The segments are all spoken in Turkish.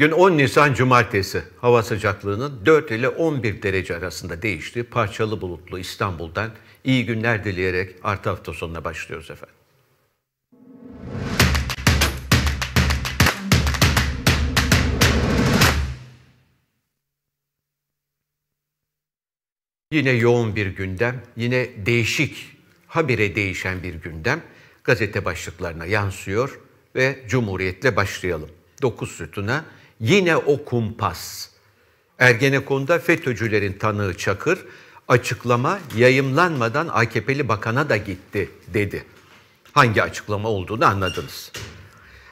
Bugün 10 Nisan Cumartesi. Hava sıcaklığının 4 ile 11 derece arasında değiştiği parçalı bulutlu İstanbul'dan iyi günler dileyerek artı hafta sonuna başlıyoruz efendim. Yine yoğun bir gündem, yine değişik, habire değişen bir gündem gazete başlıklarına yansıyor ve Cumhuriyet'le başlayalım. 9 sütuna Yine o kumpas. Ergenekon'da FETÖ'cülerin tanığı Çakır açıklama yayımlanmadan AKP'li bakana da gitti dedi. Hangi açıklama olduğunu anladınız.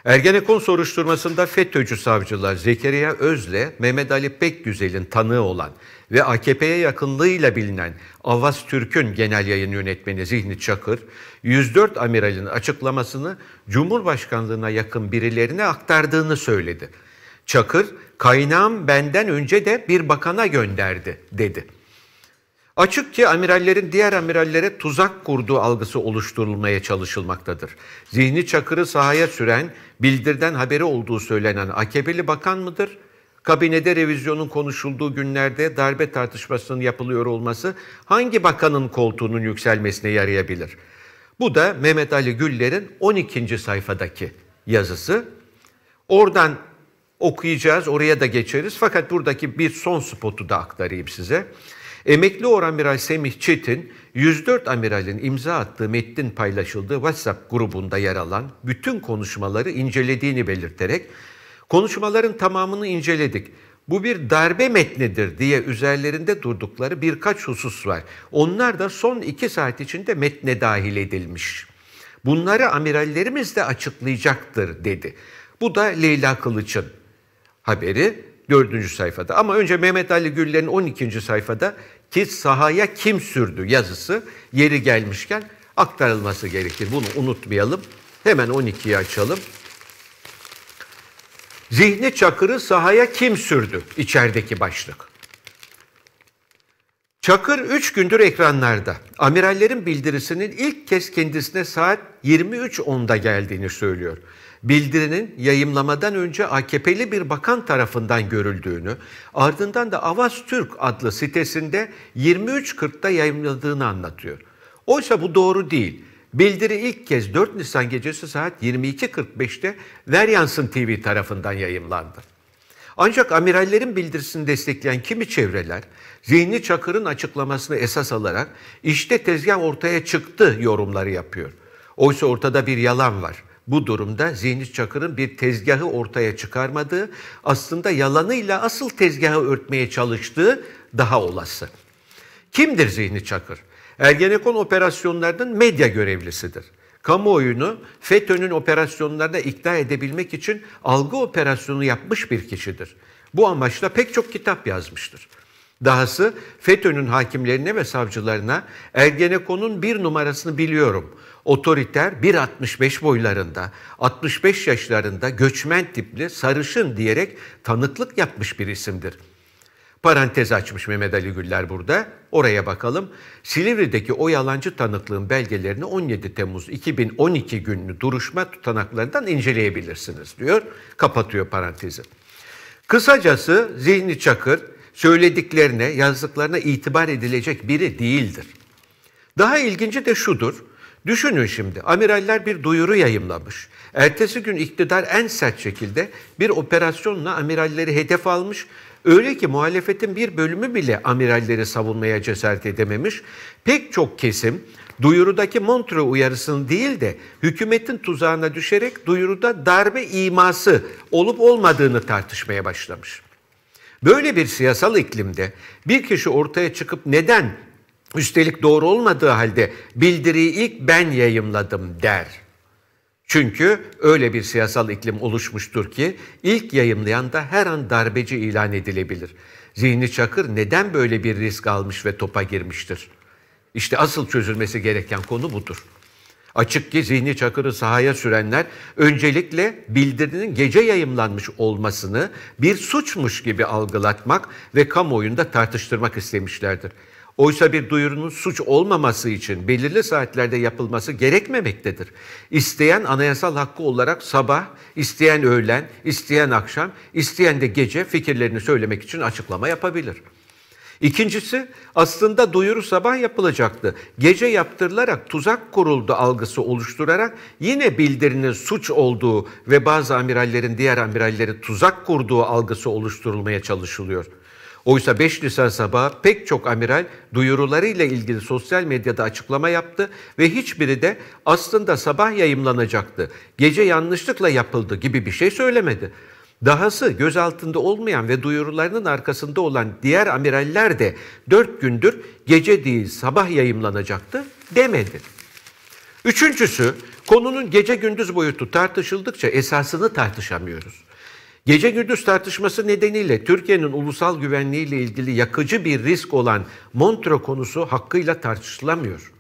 Ergenekon soruşturmasında FETÖ'cü savcılar Zekeriya Özle, Mehmet Ali Pekgüzel'in tanığı olan ve AKP'ye yakınlığıyla bilinen Avaz Türk'ün genel yayın yönetmeni Zihni Çakır, 104 amiralin açıklamasını Cumhurbaşkanlığına yakın birilerine aktardığını söyledi. Çakır, kaynağım benden önce de bir bakana gönderdi dedi. Açık ki amirallerin diğer amirallere tuzak kurduğu algısı oluşturulmaya çalışılmaktadır. Zihni Çakır'ı sahaya süren, bildirden haberi olduğu söylenen AKP'li bakan mıdır? Kabinede revizyonun konuşulduğu günlerde darbe tartışmasının yapılıyor olması hangi bakanın koltuğunun yükselmesine yarayabilir? Bu da Mehmet Ali Güller'in 12. sayfadaki yazısı. Oradan okuyacağız, oraya da geçeriz. Fakat buradaki bir son spotu da aktarayım size. Emekli Oramiral Semih Çetin, 104 amiralin imza attığı metnin paylaşıldığı WhatsApp grubunda yer alan bütün konuşmaları incelediğini belirterek, konuşmaların tamamını inceledik. Bu bir darbe metnidir diye üzerlerinde durdukları birkaç husus var. Onlar da son iki saat içinde metne dahil edilmiş. Bunları amirallerimiz de açıklayacaktır dedi. Bu da Leyla Kılıç'ın haberi dördüncü sayfada. Ama önce Mehmet Ali Güller'in 12. sayfada ki sahaya kim sürdü yazısı yeri gelmişken aktarılması gerekir. Bunu unutmayalım. Hemen 12'yi açalım. Zihni Çakır'ı sahaya kim sürdü? İçerideki başlık. Çakır 3 gündür ekranlarda. Amirallerin bildirisinin ilk kez kendisine saat 23.10'da geldiğini söylüyor bildirinin yayımlamadan önce AKP'li bir bakan tarafından görüldüğünü, ardından da Avaz Türk adlı sitesinde 23.40'da yayımladığını anlatıyor. Oysa bu doğru değil. Bildiri ilk kez 4 Nisan gecesi saat 22.45'te Veryansın TV tarafından yayımlandı. Ancak amirallerin bildirisini destekleyen kimi çevreler, Zihni Çakır'ın açıklamasını esas alarak işte tezgah ortaya çıktı yorumları yapıyor. Oysa ortada bir yalan var bu durumda Zihni Çakır'ın bir tezgahı ortaya çıkarmadığı, aslında yalanıyla asıl tezgahı örtmeye çalıştığı daha olası. Kimdir Zihni Çakır? Ergenekon operasyonlarının medya görevlisidir. Kamuoyunu FETÖ'nün operasyonlarına ikna edebilmek için algı operasyonu yapmış bir kişidir. Bu amaçla pek çok kitap yazmıştır. Dahası FETÖ'nün hakimlerine ve savcılarına Ergenekon'un bir numarasını biliyorum.'' otoriter 1.65 boylarında, 65 yaşlarında göçmen tipli sarışın diyerek tanıklık yapmış bir isimdir. Parantez açmış Mehmet Ali Güller burada. Oraya bakalım. Silivri'deki o yalancı tanıklığın belgelerini 17 Temmuz 2012 günlü duruşma tutanaklarından inceleyebilirsiniz diyor. Kapatıyor parantezi. Kısacası Zihni Çakır söylediklerine, yazdıklarına itibar edilecek biri değildir. Daha ilginci de şudur. Düşünün şimdi amiraller bir duyuru yayımlamış. Ertesi gün iktidar en sert şekilde bir operasyonla amiralleri hedef almış. Öyle ki muhalefetin bir bölümü bile amiralleri savunmaya cesaret edememiş. Pek çok kesim duyurudaki Montre uyarısını değil de hükümetin tuzağına düşerek duyuruda darbe iması olup olmadığını tartışmaya başlamış. Böyle bir siyasal iklimde bir kişi ortaya çıkıp neden Üstelik doğru olmadığı halde bildiriyi ilk ben yayımladım der. Çünkü öyle bir siyasal iklim oluşmuştur ki ilk yayımlayan da her an darbeci ilan edilebilir. Zihni Çakır neden böyle bir risk almış ve topa girmiştir? İşte asıl çözülmesi gereken konu budur. Açık ki Zihni Çakır'ı sahaya sürenler öncelikle bildirinin gece yayımlanmış olmasını bir suçmuş gibi algılatmak ve kamuoyunda tartıştırmak istemişlerdir. Oysa bir duyurunun suç olmaması için belirli saatlerde yapılması gerekmemektedir. İsteyen anayasal hakkı olarak sabah, isteyen öğlen, isteyen akşam, isteyen de gece fikirlerini söylemek için açıklama yapabilir. İkincisi aslında duyuru sabah yapılacaktı. Gece yaptırılarak tuzak kuruldu algısı oluşturarak yine bildirinin suç olduğu ve bazı amirallerin diğer amiralleri tuzak kurduğu algısı oluşturulmaya çalışılıyor. Oysa 5 Nisan sabahı pek çok amiral duyurularıyla ilgili sosyal medyada açıklama yaptı ve hiçbiri de aslında sabah yayımlanacaktı, gece yanlışlıkla yapıldı gibi bir şey söylemedi. Dahası göz altında olmayan ve duyurularının arkasında olan diğer amiraller de 4 gündür gece değil sabah yayımlanacaktı demedi. Üçüncüsü konunun gece gündüz boyutu tartışıldıkça esasını tartışamıyoruz. Gece gündüz tartışması nedeniyle Türkiye'nin ulusal güvenliğiyle ilgili yakıcı bir risk olan Montreux konusu hakkıyla tartışılamıyor.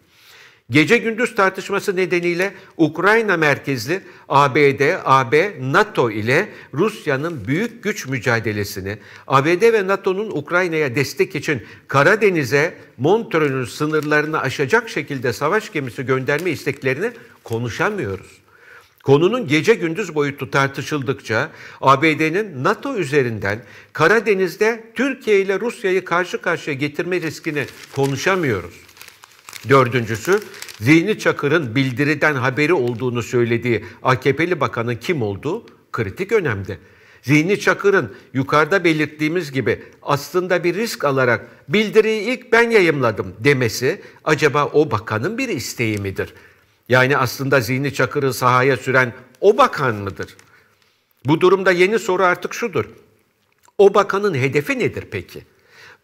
Gece gündüz tartışması nedeniyle Ukrayna merkezli ABD, AB, NATO ile Rusya'nın büyük güç mücadelesini, ABD ve NATO'nun Ukrayna'ya destek için Karadeniz'e Montreux'un sınırlarını aşacak şekilde savaş gemisi gönderme isteklerini konuşamıyoruz. Konunun gece gündüz boyutu tartışıldıkça ABD'nin NATO üzerinden Karadeniz'de Türkiye ile Rusya'yı karşı karşıya getirme riskini konuşamıyoruz. Dördüncüsü, Zihni Çakır'ın bildiriden haberi olduğunu söylediği AKP'li bakanın kim olduğu kritik önemde. Zihni Çakır'ın yukarıda belirttiğimiz gibi aslında bir risk alarak bildiriyi ilk ben yayımladım demesi acaba o bakanın bir isteği midir? Yani aslında zihni çakırı sahaya süren o bakan mıdır? Bu durumda yeni soru artık şudur. O bakanın hedefi nedir peki?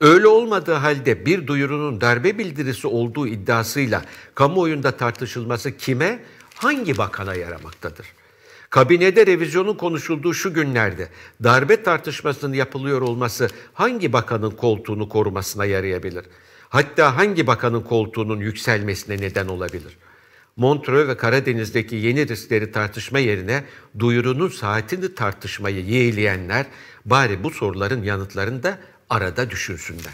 Öyle olmadığı halde bir duyurunun darbe bildirisi olduğu iddiasıyla kamuoyunda tartışılması kime, hangi bakana yaramaktadır? Kabinede revizyonun konuşulduğu şu günlerde darbe tartışmasının yapılıyor olması hangi bakanın koltuğunu korumasına yarayabilir? Hatta hangi bakanın koltuğunun yükselmesine neden olabilir?'' Montreux ve Karadeniz'deki yeni riskleri tartışma yerine duyurunun saatini tartışmayı yeğleyenler bari bu soruların yanıtlarını da arada düşünsünler.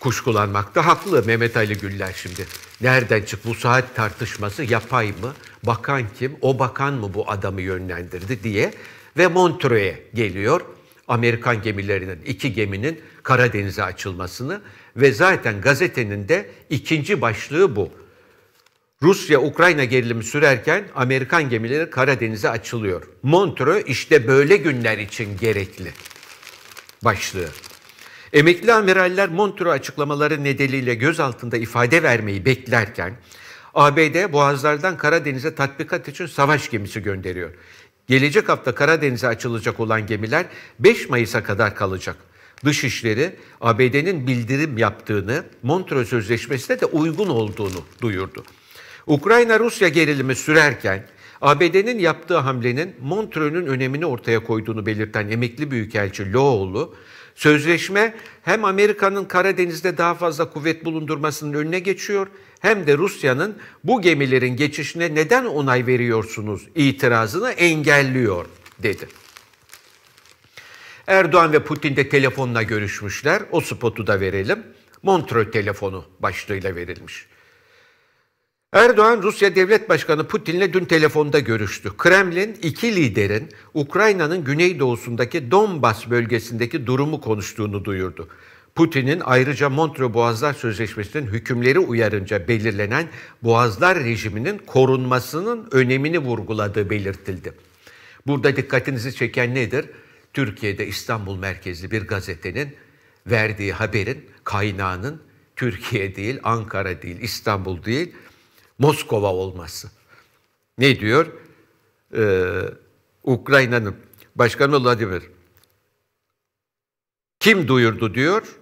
Kuşkulanmakta haklı Mehmet Ali Güller şimdi. Nereden çık bu saat tartışması yapay mı? Bakan kim? O bakan mı bu adamı yönlendirdi diye ve Montreux'e geliyor. Amerikan gemilerinin iki geminin Karadeniz'e açılmasını ve zaten gazetenin de ikinci başlığı bu. Rusya-Ukrayna gerilimi sürerken Amerikan gemileri Karadeniz'e açılıyor. Montreux işte böyle günler için gerekli başlığı. Emekli amiraller Montreux açıklamaları nedeniyle göz altında ifade vermeyi beklerken ABD boğazlardan Karadeniz'e tatbikat için savaş gemisi gönderiyor. Gelecek hafta Karadeniz'e açılacak olan gemiler 5 Mayıs'a kadar kalacak. Dışişleri ABD'nin bildirim yaptığını, Montreux Sözleşmesi'ne de uygun olduğunu duyurdu. Ukrayna-Rusya gerilimi sürerken ABD'nin yaptığı hamlenin Montreux'un önemini ortaya koyduğunu belirten emekli büyükelçi Loğlu, sözleşme hem Amerika'nın Karadeniz'de daha fazla kuvvet bulundurmasının önüne geçiyor hem de Rusya'nın bu gemilerin geçişine neden onay veriyorsunuz itirazını engelliyor dedi. Erdoğan ve Putin de telefonla görüşmüşler. O spotu da verelim. Montreux telefonu başlığıyla verilmiş. Erdoğan Rusya Devlet Başkanı Putin'le dün telefonda görüştü. Kremlin iki liderin Ukrayna'nın güneydoğusundaki Donbas bölgesindeki durumu konuştuğunu duyurdu. Putin'in ayrıca Montreux Boğazlar Sözleşmesi'nin hükümleri uyarınca belirlenen Boğazlar rejiminin korunmasının önemini vurguladığı belirtildi. Burada dikkatinizi çeken nedir? Türkiye'de İstanbul merkezli bir gazetenin verdiği haberin kaynağının Türkiye değil, Ankara değil, İstanbul değil, Moskova olması. Ne diyor? Ee, Ukrayna'nın Başkanı Vladimir. Kim duyurdu diyor?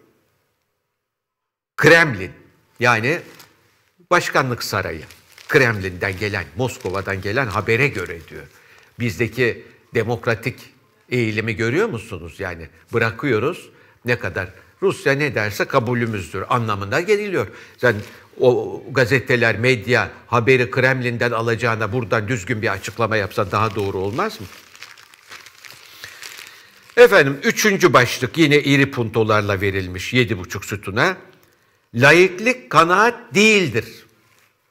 Kremlin. Yani başkanlık sarayı. Kremlin'den gelen, Moskova'dan gelen habere göre diyor. Bizdeki demokratik eğilimi görüyor musunuz? Yani bırakıyoruz ne kadar Rusya ne derse kabulümüzdür anlamında geliliyor. Yani o gazeteler, medya haberi Kremlin'den alacağına buradan düzgün bir açıklama yapsa daha doğru olmaz mı? Efendim üçüncü başlık yine iri puntolarla verilmiş yedi buçuk sütuna. Layıklık kanaat değildir.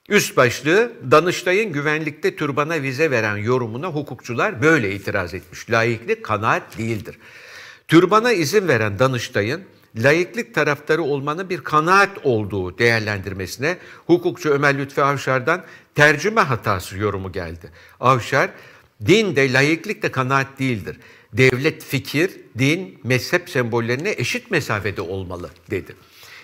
Üst başlığı Danıştay'ın güvenlikte türbana vize veren yorumuna hukukçular böyle itiraz etmiş. Layıklık kanaat değildir. Türbana izin veren Danıştay'ın layıklık taraftarı olmanın bir kanaat olduğu değerlendirmesine hukukçu Ömer Lütfi Avşar'dan tercüme hatası yorumu geldi. Avşar, din de layıklık da kanaat değildir. Devlet fikir, din, mezhep sembollerine eşit mesafede olmalı dedi.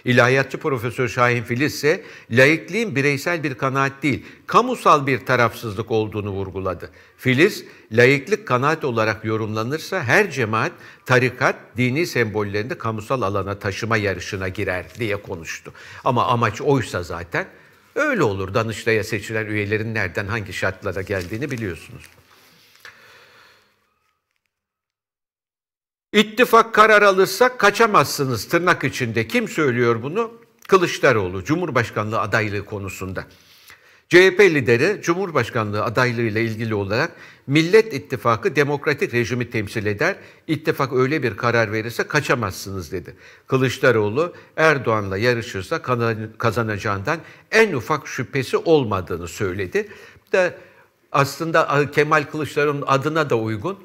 İlahiyatçı Profesör Şahin Filiz ise laikliğin bireysel bir kanaat değil, kamusal bir tarafsızlık olduğunu vurguladı. Filiz, laiklik kanaat olarak yorumlanırsa her cemaat, tarikat, dini sembollerini kamusal alana taşıma yarışına girer diye konuştu. Ama amaç oysa zaten Öyle olur Danıştay'a seçilen üyelerin nereden hangi şartlara geldiğini biliyorsunuz. İttifak karar alırsa kaçamazsınız tırnak içinde. Kim söylüyor bunu? Kılıçdaroğlu Cumhurbaşkanlığı adaylığı konusunda. CHP lideri Cumhurbaşkanlığı adaylığıyla ilgili olarak Millet İttifakı demokratik rejimi temsil eder. İttifak öyle bir karar verirse kaçamazsınız dedi. Kılıçdaroğlu Erdoğan'la yarışırsa kazanacağından en ufak şüphesi olmadığını söyledi. De aslında Kemal Kılıçdaroğlu'nun adına da uygun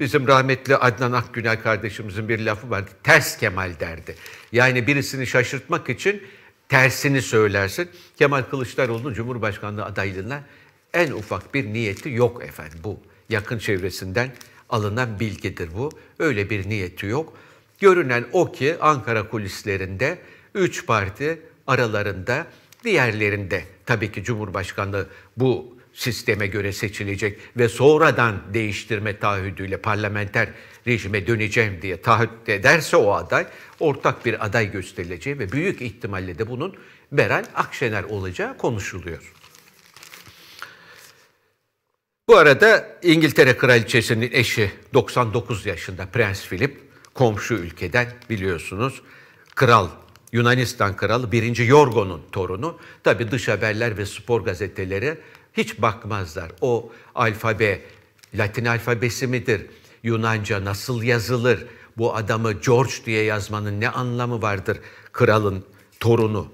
Bizim rahmetli Adnan Akgünel kardeşimizin bir lafı vardı. Ters Kemal derdi. Yani birisini şaşırtmak için tersini söylersin. Kemal Kılıçdaroğlu'nun Cumhurbaşkanlığı adaylığına en ufak bir niyeti yok efendim bu. Yakın çevresinden alınan bilgidir bu. Öyle bir niyeti yok. Görünen o ki Ankara kulislerinde üç parti aralarında diğerlerinde tabii ki Cumhurbaşkanlığı bu sisteme göre seçilecek ve sonradan değiştirme taahhüdüyle parlamenter rejime döneceğim diye taahhüt ederse o aday ortak bir aday gösterileceği ve büyük ihtimalle de bunun Meral Akşener olacağı konuşuluyor. Bu arada İngiltere Kraliçesi'nin eşi 99 yaşında Prens Philip komşu ülkeden biliyorsunuz kral Yunanistan kralı 1. Yorgo'nun torunu. Tabi dış haberler ve spor gazeteleri hiç bakmazlar. O alfabe Latin alfabesi midir? Yunanca nasıl yazılır? Bu adamı George diye yazmanın ne anlamı vardır? Kralın torunu.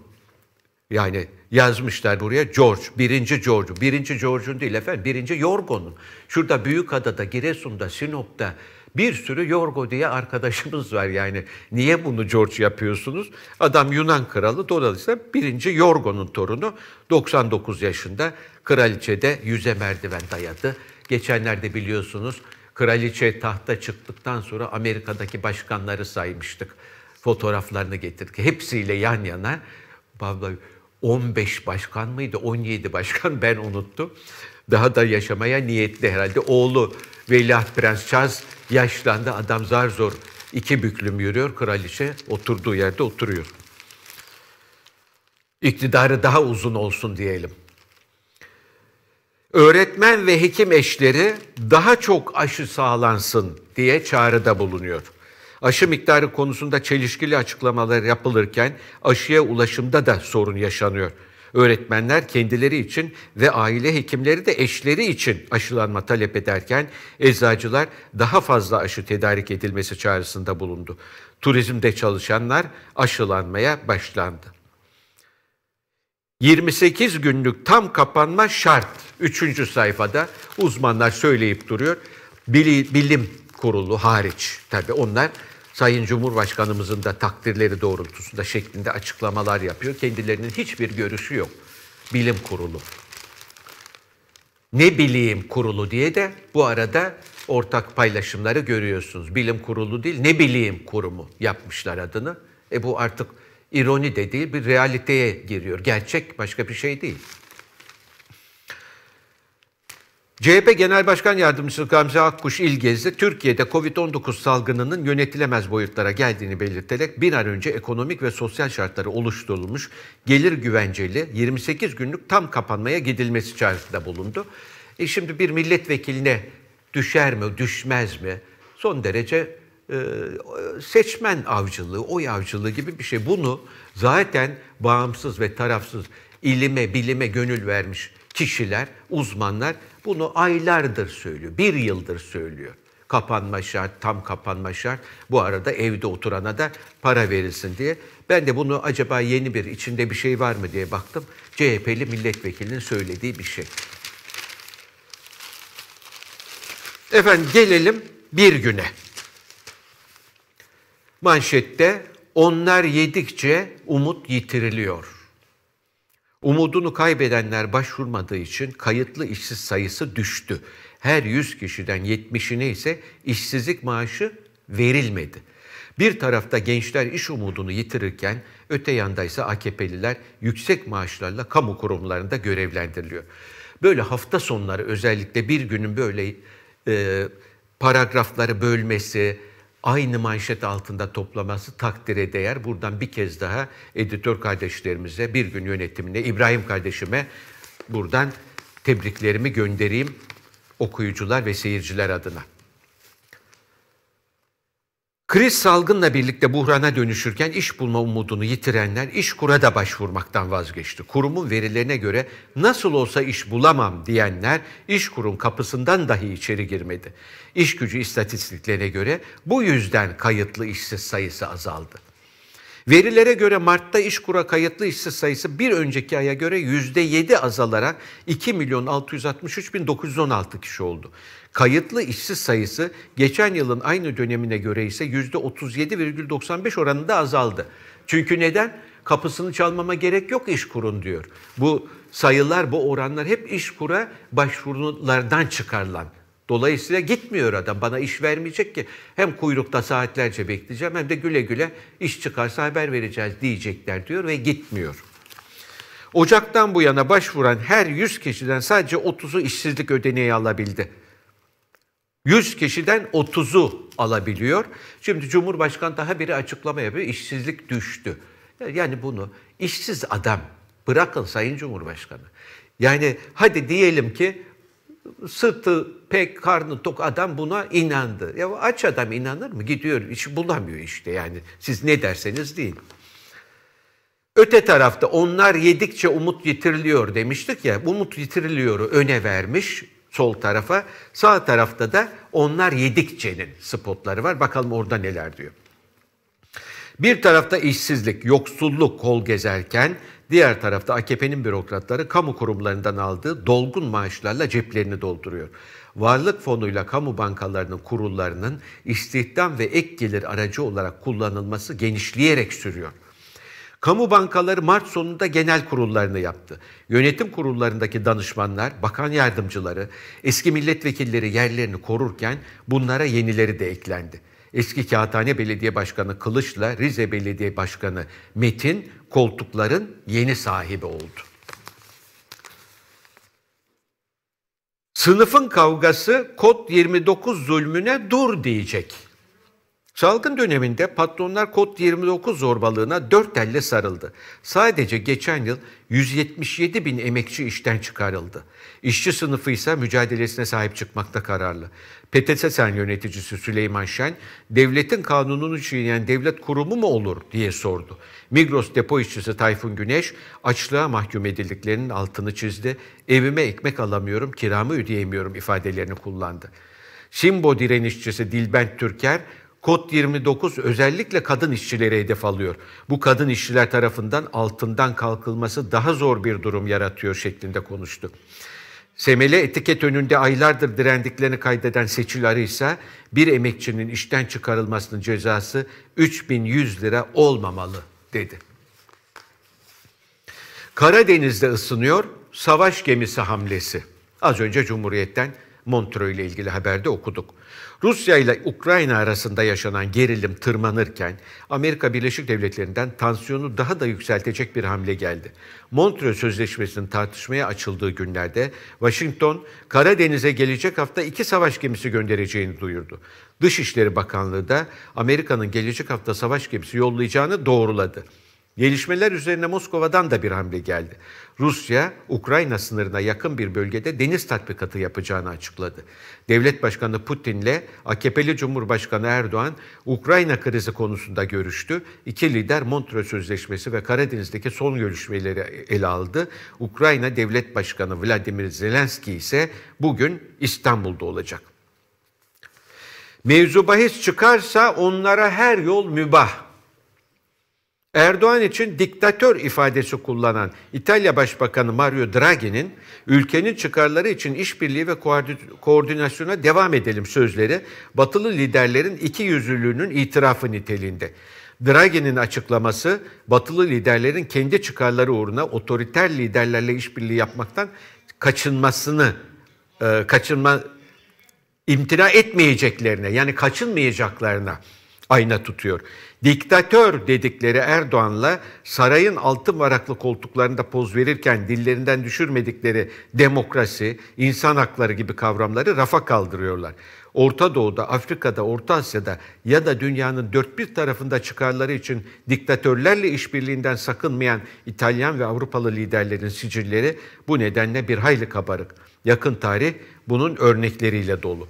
Yani yazmışlar buraya George, birinci George'un. Birinci George'un değil efendim, birinci Yorgon'un. Şurada Büyükada'da, Giresun'da, Sinop'ta, bir sürü Yorgo diye arkadaşımız var yani. Niye bunu George yapıyorsunuz? Adam Yunan kralı dolayısıyla birinci Yorgo'nun torunu 99 yaşında kraliçede yüze merdiven dayadı. Geçenlerde biliyorsunuz kraliçe tahta çıktıktan sonra Amerika'daki başkanları saymıştık. Fotoğraflarını getirdik. Hepsiyle yan yana. 15 başkan mıydı? 17 başkan ben unuttum. Daha da yaşamaya niyetli herhalde. Oğlu Veliaht Prens Charles yaşlandı. Adam zar zor iki büklüm yürüyor. Kraliçe oturduğu yerde oturuyor. İktidarı daha uzun olsun diyelim. Öğretmen ve hekim eşleri daha çok aşı sağlansın diye çağrıda bulunuyor. Aşı miktarı konusunda çelişkili açıklamalar yapılırken aşıya ulaşımda da sorun yaşanıyor. Öğretmenler kendileri için ve aile hekimleri de eşleri için aşılanma talep ederken eczacılar daha fazla aşı tedarik edilmesi çağrısında bulundu. Turizmde çalışanlar aşılanmaya başlandı. 28 günlük tam kapanma şart. Üçüncü sayfada uzmanlar söyleyip duruyor. Bilim Kurulu hariç tabii onlar Sayın Cumhurbaşkanımızın da takdirleri doğrultusunda şeklinde açıklamalar yapıyor. Kendilerinin hiçbir görüşü yok. Bilim kurulu. Ne bileyim kurulu diye de bu arada ortak paylaşımları görüyorsunuz. Bilim kurulu değil, ne bileyim kurumu yapmışlar adını. E bu artık ironi de değil, bir realiteye giriyor. Gerçek başka bir şey değil. CHP Genel Başkan Yardımcısı Gamze Akkuş İlgezli, Türkiye'de Covid-19 salgınının yönetilemez boyutlara geldiğini belirterek bir an önce ekonomik ve sosyal şartları oluşturulmuş gelir güvenceli 28 günlük tam kapanmaya gidilmesi çağrısında bulundu. E şimdi bir milletvekiline düşer mi, düşmez mi? Son derece e, seçmen avcılığı, oy avcılığı gibi bir şey. Bunu zaten bağımsız ve tarafsız ilime, bilime gönül vermiş kişiler, uzmanlar bunu aylardır söylüyor, bir yıldır söylüyor. Kapanma şart, tam kapanma şart. Bu arada evde oturana da para verilsin diye. Ben de bunu acaba yeni bir içinde bir şey var mı diye baktım. CHP'li milletvekilinin söylediği bir şey. Efendim gelelim bir güne. Manşette onlar yedikçe umut yitiriliyor. Umudunu kaybedenler başvurmadığı için kayıtlı işsiz sayısı düştü. Her 100 kişiden 70'ine ise işsizlik maaşı verilmedi. Bir tarafta gençler iş umudunu yitirirken öte yanda ise AKP'liler yüksek maaşlarla kamu kurumlarında görevlendiriliyor. Böyle hafta sonları özellikle bir günün böyle e, paragrafları bölmesi, aynı manşet altında toplaması takdire değer. Buradan bir kez daha editör kardeşlerimize, bir gün yönetimine, İbrahim kardeşime buradan tebriklerimi göndereyim okuyucular ve seyirciler adına. Kriz salgınla birlikte buhrana dönüşürken iş bulma umudunu yitirenler iş kura da başvurmaktan vazgeçti. Kurumun verilerine göre nasıl olsa iş bulamam diyenler iş kurun kapısından dahi içeri girmedi. İş gücü istatistiklerine göre bu yüzden kayıtlı işsiz sayısı azaldı. Verilere göre Mart'ta iş kura kayıtlı işsiz sayısı bir önceki aya göre %7 azalarak 2 milyon 663 bin 916 kişi oldu. Kayıtlı işsiz sayısı geçen yılın aynı dönemine göre ise %37,95 oranında azaldı. Çünkü neden? Kapısını çalmama gerek yok iş kurun diyor. Bu sayılar, bu oranlar hep iş kura başvurulardan çıkarılan Dolayısıyla gitmiyor adam. Bana iş vermeyecek ki. Hem kuyrukta saatlerce bekleyeceğim hem de güle güle iş çıkarsa haber vereceğiz diyecekler diyor ve gitmiyor. Ocaktan bu yana başvuran her 100 kişiden sadece 30'u işsizlik ödeneği alabildi. 100 kişiden 30'u alabiliyor. Şimdi Cumhurbaşkanı daha biri açıklama yapıyor. İşsizlik düştü. Yani bunu işsiz adam bırakın Sayın Cumhurbaşkanı. Yani hadi diyelim ki sırtı pek karnı tok adam buna inandı. Ya aç adam inanır mı? Gidiyor iş bulamıyor işte yani. Siz ne derseniz değil. Öte tarafta onlar yedikçe umut yitiriliyor demiştik ya. Umut yitiriliyoru öne vermiş sol tarafa. Sağ tarafta da onlar yedikçenin spotları var. Bakalım orada neler diyor. Bir tarafta işsizlik, yoksulluk kol gezerken diğer tarafta AKP'nin bürokratları kamu kurumlarından aldığı dolgun maaşlarla ceplerini dolduruyor. Varlık fonuyla kamu bankalarının kurullarının istihdam ve ek gelir aracı olarak kullanılması genişleyerek sürüyor.'' Kamu bankaları Mart sonunda genel kurullarını yaptı. Yönetim kurullarındaki danışmanlar, bakan yardımcıları, eski milletvekilleri yerlerini korurken bunlara yenileri de eklendi. Eski Kağıthane Belediye Başkanı Kılıç'la Rize Belediye Başkanı Metin koltukların yeni sahibi oldu. Sınıfın kavgası kod 29 zulmüne dur diyecek. Salgın döneminde patronlar kod 29 zorbalığına dört elle sarıldı. Sadece geçen yıl 177 bin emekçi işten çıkarıldı. İşçi sınıfı ise mücadelesine sahip çıkmakta kararlı. PTSS'nin yöneticisi Süleyman Şen, devletin kanununu çiğneyen devlet kurumu mu olur diye sordu. Migros depo işçisi Tayfun Güneş, açlığa mahkum edildiklerinin altını çizdi. Evime ekmek alamıyorum, kiramı ödeyemiyorum ifadelerini kullandı. Simbo direnişçisi Dilbent Türker, Kod 29 özellikle kadın işçileri hedef alıyor. Bu kadın işçiler tarafından altından kalkılması daha zor bir durum yaratıyor şeklinde konuştu. Semele etiket önünde aylardır direndiklerini kaydeden Seçil ise bir emekçinin işten çıkarılmasının cezası 3100 lira olmamalı dedi. Karadeniz'de ısınıyor savaş gemisi hamlesi. Az önce Cumhuriyet'ten Montreux ile ilgili haberde okuduk. Rusya ile Ukrayna arasında yaşanan gerilim tırmanırken Amerika Birleşik Devletleri'nden tansiyonu daha da yükseltecek bir hamle geldi. Montreux Sözleşmesi'nin tartışmaya açıldığı günlerde Washington, Karadeniz'e gelecek hafta iki savaş gemisi göndereceğini duyurdu. Dışişleri Bakanlığı da Amerika'nın gelecek hafta savaş gemisi yollayacağını doğruladı. Gelişmeler üzerine Moskova'dan da bir hamle geldi. Rusya, Ukrayna sınırına yakın bir bölgede deniz tatbikatı yapacağını açıkladı. Devlet Başkanı Putin ile AKP'li Cumhurbaşkanı Erdoğan Ukrayna krizi konusunda görüştü. İki lider Montreux Sözleşmesi ve Karadeniz'deki son görüşmeleri ele aldı. Ukrayna Devlet Başkanı Vladimir Zelenski ise bugün İstanbul'da olacak. Mevzu bahis çıkarsa onlara her yol mübah Erdoğan için diktatör ifadesi kullanan İtalya Başbakanı Mario Draghi'nin ülkenin çıkarları için işbirliği ve koordinasyona devam edelim sözleri batılı liderlerin iki yüzlülüğünün itirafı niteliğinde. Draghi'nin açıklaması batılı liderlerin kendi çıkarları uğruna otoriter liderlerle işbirliği yapmaktan kaçınmasını e, kaçınma imtina etmeyeceklerine yani kaçınmayacaklarına ayna tutuyor. Diktatör dedikleri Erdoğan'la sarayın altın varaklı koltuklarında poz verirken dillerinden düşürmedikleri demokrasi, insan hakları gibi kavramları rafa kaldırıyorlar. Orta Doğu'da, Afrika'da, Orta Asya'da ya da dünyanın dört bir tarafında çıkarları için diktatörlerle işbirliğinden sakınmayan İtalyan ve Avrupalı liderlerin sicilleri bu nedenle bir hayli kabarık. Yakın tarih bunun örnekleriyle dolu.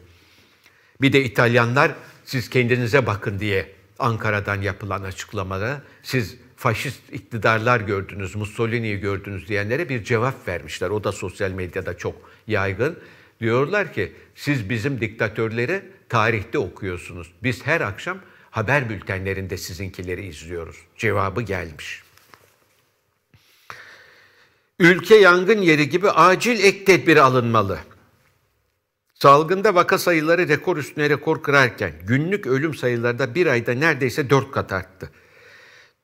Bir de İtalyanlar siz kendinize bakın diye Ankara'dan yapılan açıklamada siz faşist iktidarlar gördünüz, Mussolini'yi gördünüz diyenlere bir cevap vermişler. O da sosyal medyada çok yaygın. Diyorlar ki siz bizim diktatörleri tarihte okuyorsunuz. Biz her akşam haber bültenlerinde sizinkileri izliyoruz. Cevabı gelmiş. Ülke yangın yeri gibi acil ek tedbir alınmalı. Salgında vaka sayıları rekor üstüne rekor kırarken günlük ölüm sayıları da bir ayda neredeyse dört kat arttı.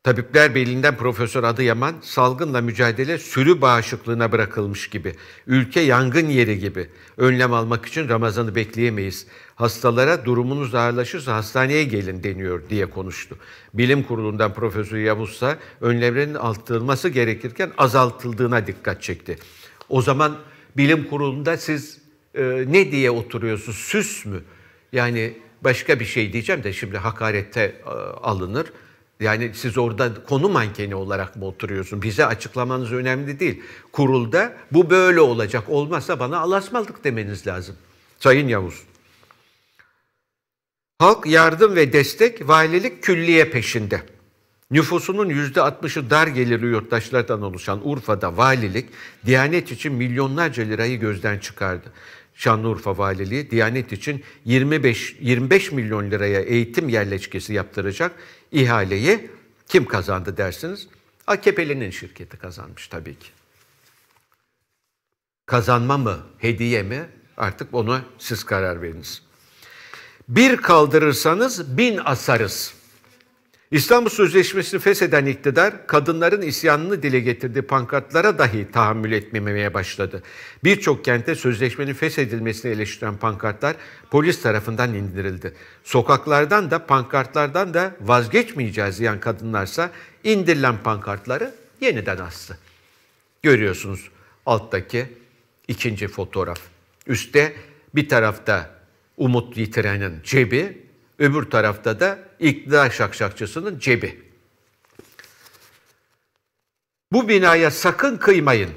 Tabipler Birliği'nden Profesör Adıyaman, salgınla mücadele sürü bağışıklığına bırakılmış gibi, ülke yangın yeri gibi. Önlem almak için Ramazan'ı bekleyemeyiz. Hastalara durumunuz ağırlaşırsa hastaneye gelin deniyor diye konuştu. Bilim Kurulu'ndan Profesör Yavuzsa önlemlerin arttırılması gerekirken azaltıldığına dikkat çekti. O zaman bilim kurulunda siz ee, ne diye oturuyorsun? Süs mü? Yani başka bir şey diyeceğim de şimdi hakarette e, alınır. Yani siz orada konu mankeni olarak mı oturuyorsun? Bize açıklamanız önemli değil. Kurulda bu böyle olacak. Olmazsa bana alasmalık demeniz lazım. Sayın Yavuz. Halk yardım ve destek valilik külliye peşinde. Nüfusunun %60'ı dar gelirli yurttaşlardan oluşan Urfa'da valilik Diyanet için milyonlarca lirayı gözden çıkardı. Şanlıurfa Valiliği Diyanet için 25 25 milyon liraya eğitim yerleşkesi yaptıracak ihaleyi kim kazandı dersiniz? AKP'linin şirketi kazanmış tabii ki. Kazanma mı, hediye mi? Artık onu siz karar veriniz. Bir kaldırırsanız bin asarız. İstanbul Sözleşmesi'ni fesheden iktidar kadınların isyanını dile getirdiği pankartlara dahi tahammül etmemeye başladı. Birçok kente sözleşmenin feshedilmesini eleştiren pankartlar polis tarafından indirildi. Sokaklardan da pankartlardan da vazgeçmeyeceğiz diyen kadınlarsa indirilen pankartları yeniden astı. Görüyorsunuz alttaki ikinci fotoğraf. Üste bir tarafta umut yitirenin cebi, Öbür tarafta da iktidar şakşakçısının cebi. Bu binaya sakın kıymayın.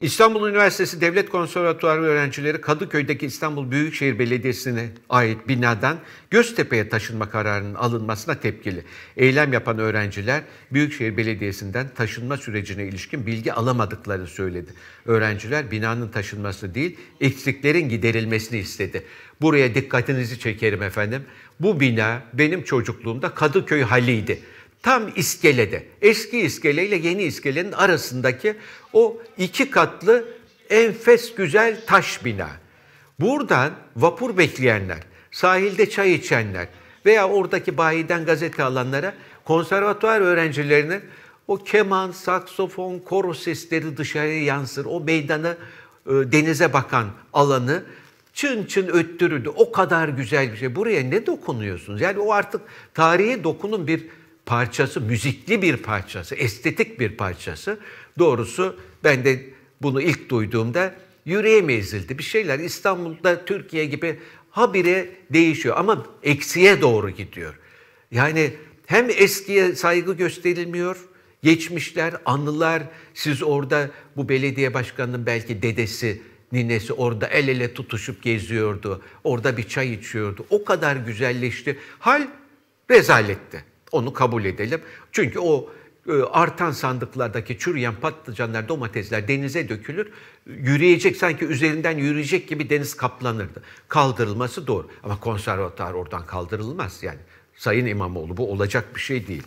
İstanbul Üniversitesi Devlet Konservatuarı öğrencileri Kadıköy'deki İstanbul Büyükşehir Belediyesi'ne ait binadan Göztepe'ye taşınma kararının alınmasına tepkili. Eylem yapan öğrenciler Büyükşehir Belediyesi'nden taşınma sürecine ilişkin bilgi alamadıklarını söyledi. Öğrenciler binanın taşınması değil, eksiklerin giderilmesini istedi. Buraya dikkatinizi çekerim efendim. Bu bina benim çocukluğumda Kadıköy haliydi. Tam iskelede, eski iskele ile yeni iskelenin arasındaki o iki katlı enfes güzel taş bina. Buradan vapur bekleyenler, sahilde çay içenler veya oradaki bayiden gazete alanlara konservatuar öğrencilerinin o keman, saksofon, koro sesleri dışarıya yansır. O meydana, e, denize bakan alanı çın çın öttürüldü. O kadar güzel bir şey. Buraya ne dokunuyorsunuz? Yani o artık tarihe dokunun bir parçası, müzikli bir parçası, estetik bir parçası. Doğrusu ben de bunu ilk duyduğumda yüreğime ezildi. Bir şeyler İstanbul'da, Türkiye gibi habire değişiyor ama eksiye doğru gidiyor. Yani hem eskiye saygı gösterilmiyor, geçmişler, anılar, siz orada bu belediye başkanının belki dedesi, ninesi orada el ele tutuşup geziyordu. Orada bir çay içiyordu. O kadar güzelleşti. Hal rezaletti. Onu kabul edelim. Çünkü o e, artan sandıklardaki çürüyen patlıcanlar, domatesler denize dökülür. Yürüyecek sanki üzerinden yürüyecek gibi deniz kaplanırdı. Kaldırılması doğru ama konservatuar oradan kaldırılmaz yani. Sayın İmamoğlu bu olacak bir şey değil.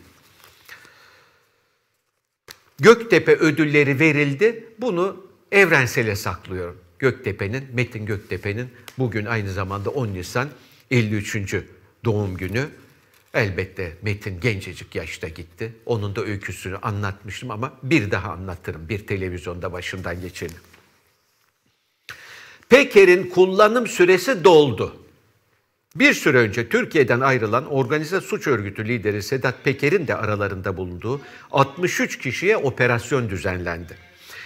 Göktepe ödülleri verildi. Bunu Evrensel'e saklıyorum. Göktepe'nin, Metin Göktepe'nin bugün aynı zamanda 10 Nisan 53. doğum günü. Elbette Metin gencecik yaşta gitti. Onun da öyküsünü anlatmıştım ama bir daha anlatırım. Bir televizyonda başından geçelim. Peker'in kullanım süresi doldu. Bir süre önce Türkiye'den ayrılan organize suç örgütü lideri Sedat Peker'in de aralarında bulunduğu 63 kişiye operasyon düzenlendi.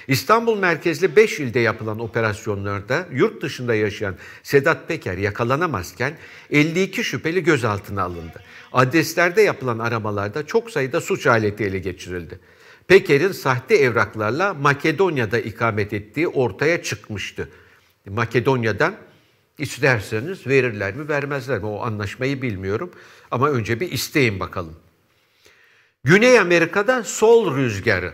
İstanbul merkezli 5 ilde yapılan operasyonlarda yurt dışında yaşayan Sedat Peker yakalanamazken 52 şüpheli gözaltına alındı. Adreslerde yapılan aramalarda çok sayıda suç aleti ele geçirildi. Peker'in sahte evraklarla Makedonya'da ikamet ettiği ortaya çıkmıştı. Makedonya'dan isterseniz verirler mi vermezler mi o anlaşmayı bilmiyorum ama önce bir isteyin bakalım. Güney Amerika'da sol rüzgarı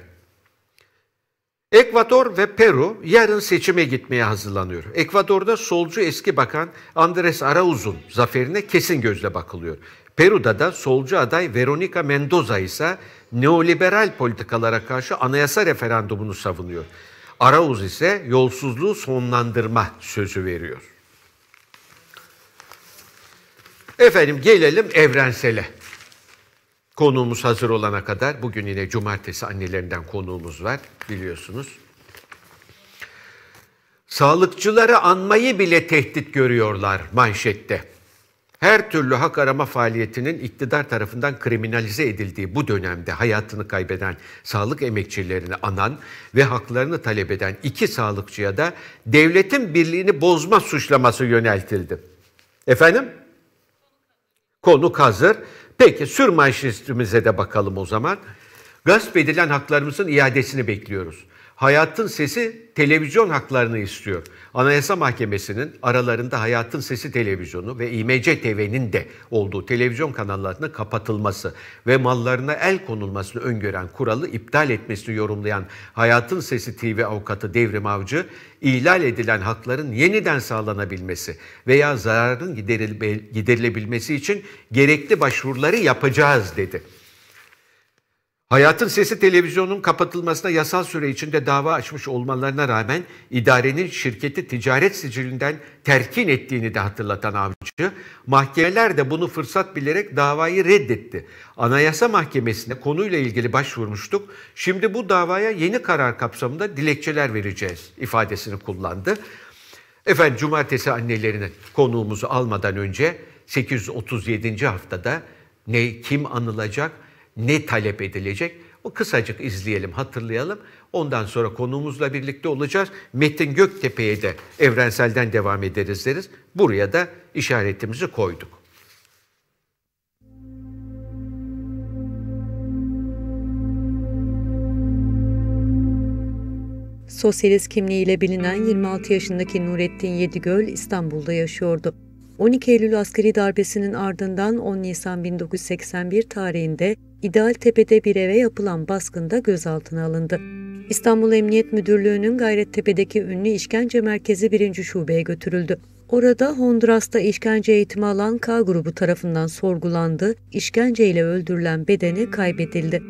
Ekvador ve Peru yarın seçime gitmeye hazırlanıyor. Ekvador'da solcu eski bakan Andres Arauz'un zaferine kesin gözle bakılıyor. Peru'da da solcu aday Veronica Mendoza ise neoliberal politikalara karşı anayasa referandumunu savunuyor. Arauz ise yolsuzluğu sonlandırma sözü veriyor. Efendim gelelim evrensele. Konuğumuz hazır olana kadar bugün yine cumartesi annelerinden konuğumuz var biliyorsunuz. Sağlıkçıları anmayı bile tehdit görüyorlar manşette. Her türlü hak arama faaliyetinin iktidar tarafından kriminalize edildiği bu dönemde hayatını kaybeden sağlık emekçilerini anan ve haklarını talep eden iki sağlıkçıya da devletin birliğini bozma suçlaması yöneltildi. Efendim? Konu hazır. Peki sür manşetimize de bakalım o zaman. Gasp edilen haklarımızın iadesini bekliyoruz. Hayatın Sesi televizyon haklarını istiyor. Anayasa Mahkemesi'nin aralarında Hayatın Sesi televizyonu ve İMC TV'nin de olduğu televizyon kanallarının kapatılması ve mallarına el konulmasını öngören kuralı iptal etmesini yorumlayan Hayatın Sesi TV avukatı Devrim Avcı, ihlal edilen hakların yeniden sağlanabilmesi veya zararın giderilebilmesi için gerekli başvuruları yapacağız dedi. Hayatın Sesi televizyonun kapatılmasına yasal süre içinde dava açmış olmalarına rağmen idarenin şirketi ticaret sicilinden terkin ettiğini de hatırlatan avcı, mahkemeler de bunu fırsat bilerek davayı reddetti. Anayasa Mahkemesi'ne konuyla ilgili başvurmuştuk. Şimdi bu davaya yeni karar kapsamında dilekçeler vereceğiz ifadesini kullandı. Efendim cumartesi annelerini konuğumuzu almadan önce 837. haftada ne kim anılacak? ne talep edilecek? O kısacık izleyelim, hatırlayalım. Ondan sonra konuğumuzla birlikte olacağız. Metin Göktepe'ye de evrenselden devam ederiz deriz. Buraya da işaretimizi koyduk. Sosyalist kimliğiyle bilinen 26 yaşındaki Nurettin Yedigöl İstanbul'da yaşıyordu. 12 Eylül askeri darbesinin ardından 10 Nisan 1981 tarihinde İdeal Tepe'de bir eve yapılan baskında gözaltına alındı. İstanbul Emniyet Müdürlüğü'nün Gayrettepe'deki ünlü işkence merkezi 1. şubeye götürüldü. Orada Honduras'ta işkence eğitimi alan K grubu tarafından sorgulandı, işkenceyle öldürülen bedeni kaybedildi.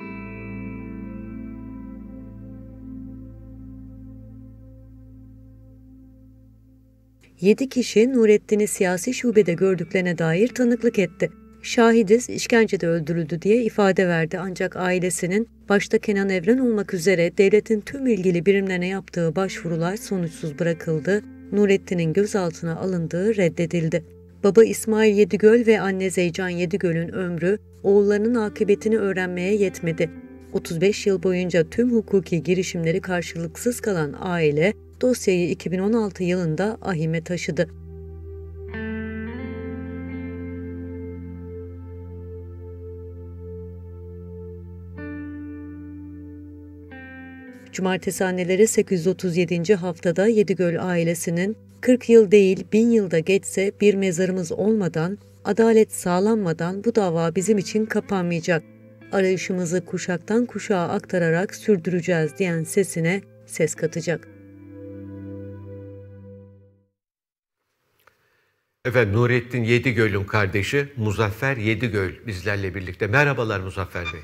Yedi kişi Nurettin'i siyasi şubede gördüklerine dair tanıklık etti şahidiz işkencede öldürüldü diye ifade verdi ancak ailesinin başta Kenan Evren olmak üzere devletin tüm ilgili birimlerine yaptığı başvurular sonuçsuz bırakıldı. Nurettin'in gözaltına alındığı reddedildi. Baba İsmail Yedigöl ve anne Zeycan Yedigöl'ün ömrü oğullarının akıbetini öğrenmeye yetmedi. 35 yıl boyunca tüm hukuki girişimleri karşılıksız kalan aile dosyayı 2016 yılında ahime taşıdı. Cumartesi annelere 837. haftada Yedigöl ailesinin 40 yıl değil 1000 yılda geçse bir mezarımız olmadan, adalet sağlanmadan bu dava bizim için kapanmayacak. Arayışımızı kuşaktan kuşağa aktararak sürdüreceğiz diyen sesine ses katacak. Efendim Nurettin Yedigöl'ün kardeşi Muzaffer Yedigöl bizlerle birlikte. Merhabalar Muzaffer Bey.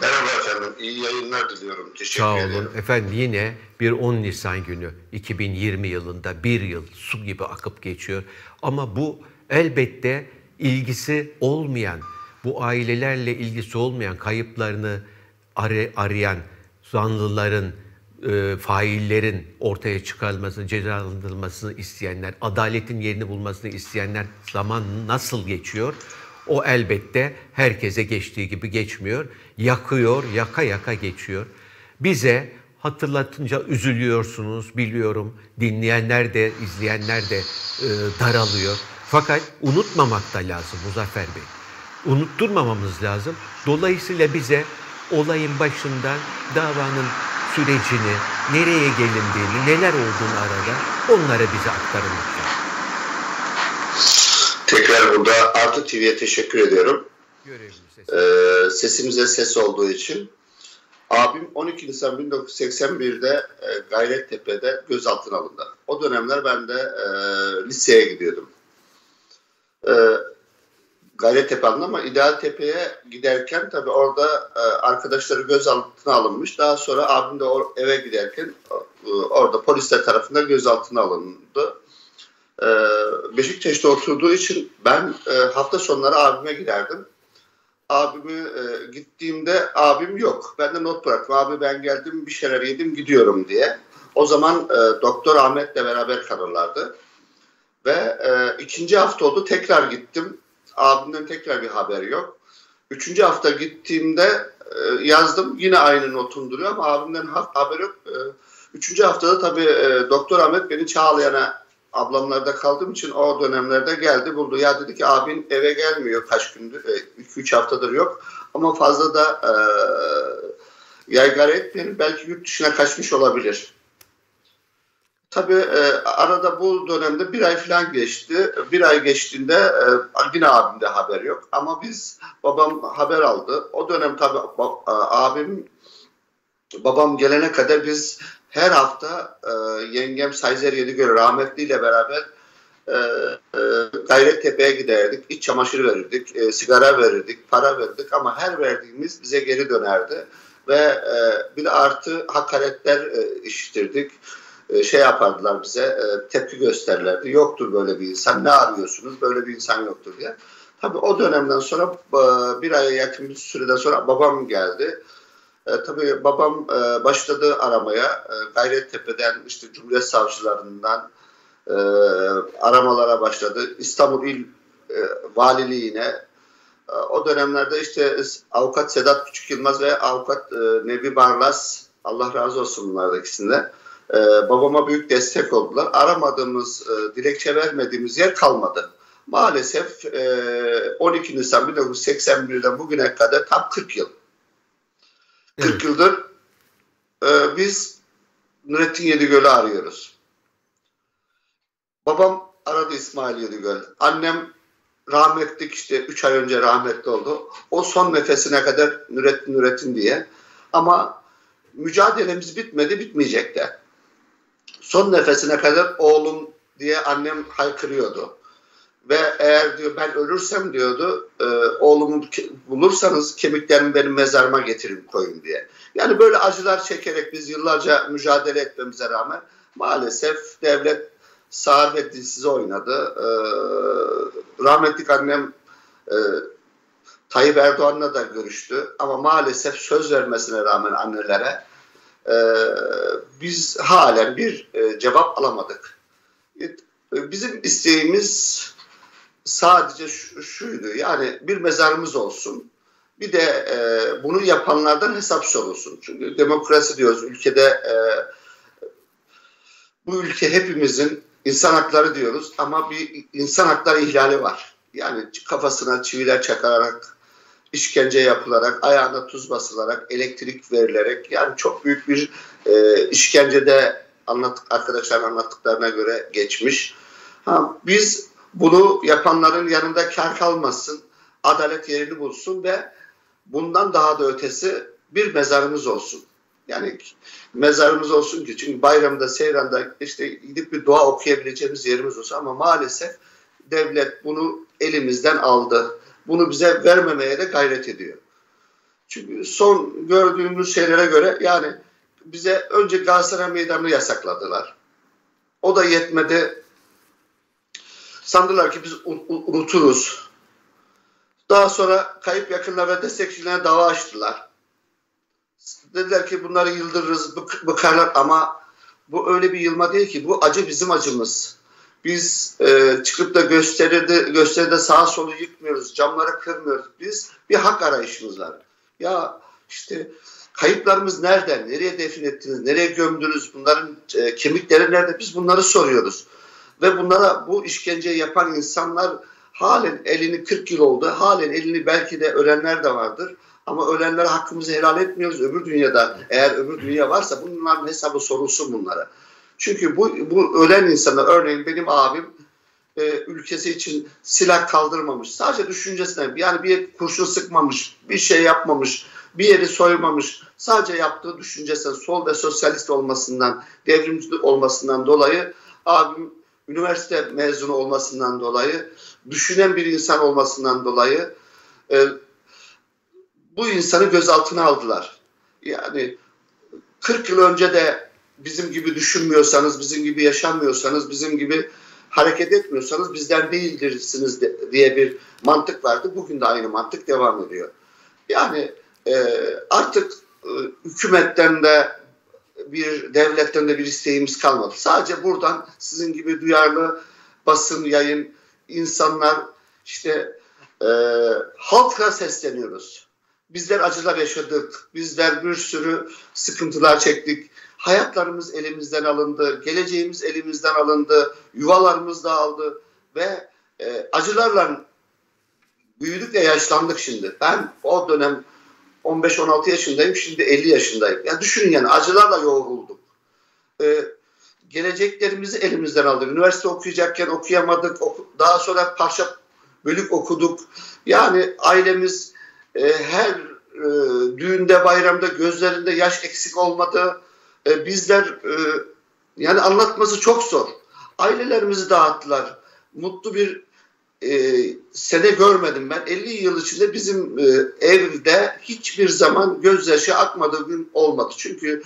Merhaba efendim, iyi yayınlar diliyorum. Teşekkür Sağ olun. Ederim. Efendim yine bir 10 Nisan günü 2020 yılında bir yıl su gibi akıp geçiyor. Ama bu elbette ilgisi olmayan, bu ailelerle ilgisi olmayan kayıplarını arayan zanlıların, e, faillerin ortaya çıkarılmasını, cezalandırılmasını isteyenler, adaletin yerini bulmasını isteyenler zaman nasıl geçiyor? O elbette herkese geçtiği gibi geçmiyor. Yakıyor, yaka yaka geçiyor. Bize hatırlatınca üzülüyorsunuz biliyorum. Dinleyenler de, izleyenler de e, daralıyor. Fakat unutmamak da lazım Muzaffer Bey. Unutturmamamız lazım. Dolayısıyla bize olayın başından davanın sürecini, nereye gelindiğini, neler olduğunu arada onları bize aktarın lütfen. Tekrar burada Artı TV'ye teşekkür ediyorum. Ee, sesimize ses olduğu için. Abim 12 Nisan 1981'de e, Gayrettepe'de gözaltına alındı. O dönemler ben de e, liseye gidiyordum. E, Gayrettepe alındı ama İdealtepe'ye giderken tabii orada e, arkadaşları gözaltına alınmış. Daha sonra abim de or, eve giderken e, orada polisler tarafından gözaltına alındı e, Beşiktaş'ta oturduğu için ben e, hafta sonları abime giderdim. Abimi e, gittiğimde abim yok. Ben de not bıraktım. Abi ben geldim bir şeyler yedim gidiyorum diye. O zaman e, Doktor Ahmet'le beraber kalırlardı. Ve e, ikinci hafta oldu tekrar gittim. Abimden tekrar bir haber yok. Üçüncü hafta gittiğimde yazdım. Yine aynı notum duruyor ama abimden haber yok. üçüncü haftada tabii Doktor Ahmet beni Çağlayan'a ablamlarda kaldığım için o dönemlerde geldi buldu. Ya dedi ki abin eve gelmiyor kaç gündür, 2-3 e, haftadır yok. Ama fazla da e, yaygara etmeyin. Belki yurt dışına kaçmış olabilir. Tabii e, arada bu dönemde bir ay falan geçti. Bir ay geçtiğinde e, yine abimde haber yok. Ama biz babam haber aldı. O dönem tabii abim babam gelene kadar biz her hafta e, yengem Sayzer göre rahmetli ile beraber e, e, Gayrettepe'ye giderdik. İç çamaşır verirdik, e, sigara verirdik, para verirdik ama her verdiğimiz bize geri dönerdi. Ve e, bir de artı hakaretler e, işitirdik. E, şey yapardılar bize, e, tepki gösterirlerdi. Yoktur böyle bir insan, ne arıyorsunuz böyle bir insan yoktur diye. Tabii o dönemden sonra bir aya yakın bir süreden sonra babam geldi. E, tabii babam e, başladı aramaya. E, Gayrettepe'den, işte Cumhuriyet Savcılarından e, aramalara başladı. İstanbul İl e, Valiliğine, e, o dönemlerde işte avukat Sedat Küçük Yılmaz ve avukat e, Nebi Barlas, Allah razı olsun bunlarda ikisinde. E, babama büyük destek oldular. Aramadığımız, e, dilekçe vermediğimiz yer kalmadı maalesef 12 e, Nisan 1981'den bugüne kadar tam 40 yıl Evet. 40 yıldır e, biz Nurettin Yedigöl'ü arıyoruz. Babam aradı İsmail Yedigöl. Annem rahmetli işte 3 ay önce rahmetli oldu. O son nefesine kadar Nurettin Nurettin diye. Ama mücadelemiz bitmedi, bitmeyecek de. Son nefesine kadar oğlum diye annem haykırıyordu ve eğer diyor ben ölürsem diyordu e, oğlumu bulursanız kemiklerimi benim mezarıma getirin koyun diye. Yani böyle acılar çekerek biz yıllarca mücadele etmemize rağmen maalesef devlet sağır ve dilsiz oynadı. E, rahmetlik annem e, Tayyip Erdoğan'la da görüştü ama maalesef söz vermesine rağmen annelere e, biz halen bir e, cevap alamadık. E, bizim isteğimiz sadece şu, şuydu yani bir mezarımız olsun bir de e, bunu yapanlardan hesap sorulsun. Çünkü demokrasi diyoruz ülkede e, bu ülke hepimizin insan hakları diyoruz ama bir insan hakları ihlali var. Yani kafasına çiviler çakılarak, işkence yapılarak, ayağına tuz basılarak, elektrik verilerek yani çok büyük bir e, işkencede anlattık, arkadaşlar anlattıklarına göre geçmiş. Ha, biz bunu yapanların yanında kar kalmasın, adalet yerini bulsun ve bundan daha da ötesi bir mezarımız olsun. Yani mezarımız olsun ki çünkü bayramda, seyranda işte gidip bir dua okuyabileceğimiz yerimiz olsun ama maalesef devlet bunu elimizden aldı. Bunu bize vermemeye de gayret ediyor. Çünkü son gördüğümüz şeylere göre yani bize önce Galatasaray Meydanı'nı yasakladılar. O da yetmedi. Sandılar ki biz unuturuz. Daha sonra kayıp yakınlara destekçilerine dava açtılar. Dediler ki bunları yıldırırız, bık bıkarlar ama bu öyle bir yılma değil ki. Bu acı bizim acımız. Biz e, çıkıp da gösteride, gösteride sağa solu yıkmıyoruz, camları kırmıyoruz. Biz bir hak arayışımız var. Ya işte kayıplarımız nereden, nereye defin ettiniz, nereye gömdünüz, bunların e, kemikleri nerede? Biz bunları soruyoruz. Ve bunlara bu işkenceyi yapan insanlar halen elini 40 yıl oldu. Halen elini belki de ölenler de vardır. Ama ölenlere hakkımızı helal etmiyoruz. Öbür dünyada eğer öbür dünya varsa bunların hesabı sorulsun bunlara. Çünkü bu, bu ölen insanlar örneğin benim abim e, ülkesi için silah kaldırmamış. Sadece düşüncesine yani bir kurşun sıkmamış, bir şey yapmamış, bir yeri soymamış. Sadece yaptığı düşüncesine sol ve sosyalist olmasından, devrimci olmasından dolayı abim üniversite mezunu olmasından dolayı, düşünen bir insan olmasından dolayı e, bu insanı gözaltına aldılar. Yani 40 yıl önce de bizim gibi düşünmüyorsanız, bizim gibi yaşamıyorsanız, bizim gibi hareket etmiyorsanız bizden değildirsiniz de, diye bir mantık vardı. Bugün de aynı mantık devam ediyor. Yani e, artık e, hükümetten de bir devletten de bir isteğimiz kalmadı. Sadece buradan sizin gibi duyarlı basın, yayın, insanlar işte e, halka sesleniyoruz. Bizler acılar yaşadık, bizler bir sürü sıkıntılar çektik. Hayatlarımız elimizden alındı, geleceğimiz elimizden alındı, yuvalarımız dağıldı ve e, acılarla büyüdük ve yaşlandık şimdi. Ben o dönem 15-16 yaşındayım şimdi 50 yaşındayım. Yani düşünün yani acılarla yoğruldum. Ee, geleceklerimizi elimizden aldık. Üniversite okuyacakken okuyamadık. Oku, daha sonra parça bölük okuduk. Yani ailemiz e, her e, düğünde bayramda gözlerinde yaş eksik olmadı. E, bizler e, yani anlatması çok zor. Ailelerimizi dağıttılar. Mutlu bir e, sene görmedim ben. 50 yıl içinde bizim e, evde hiçbir zaman gözyaşı akmadığı gün olmadı. Çünkü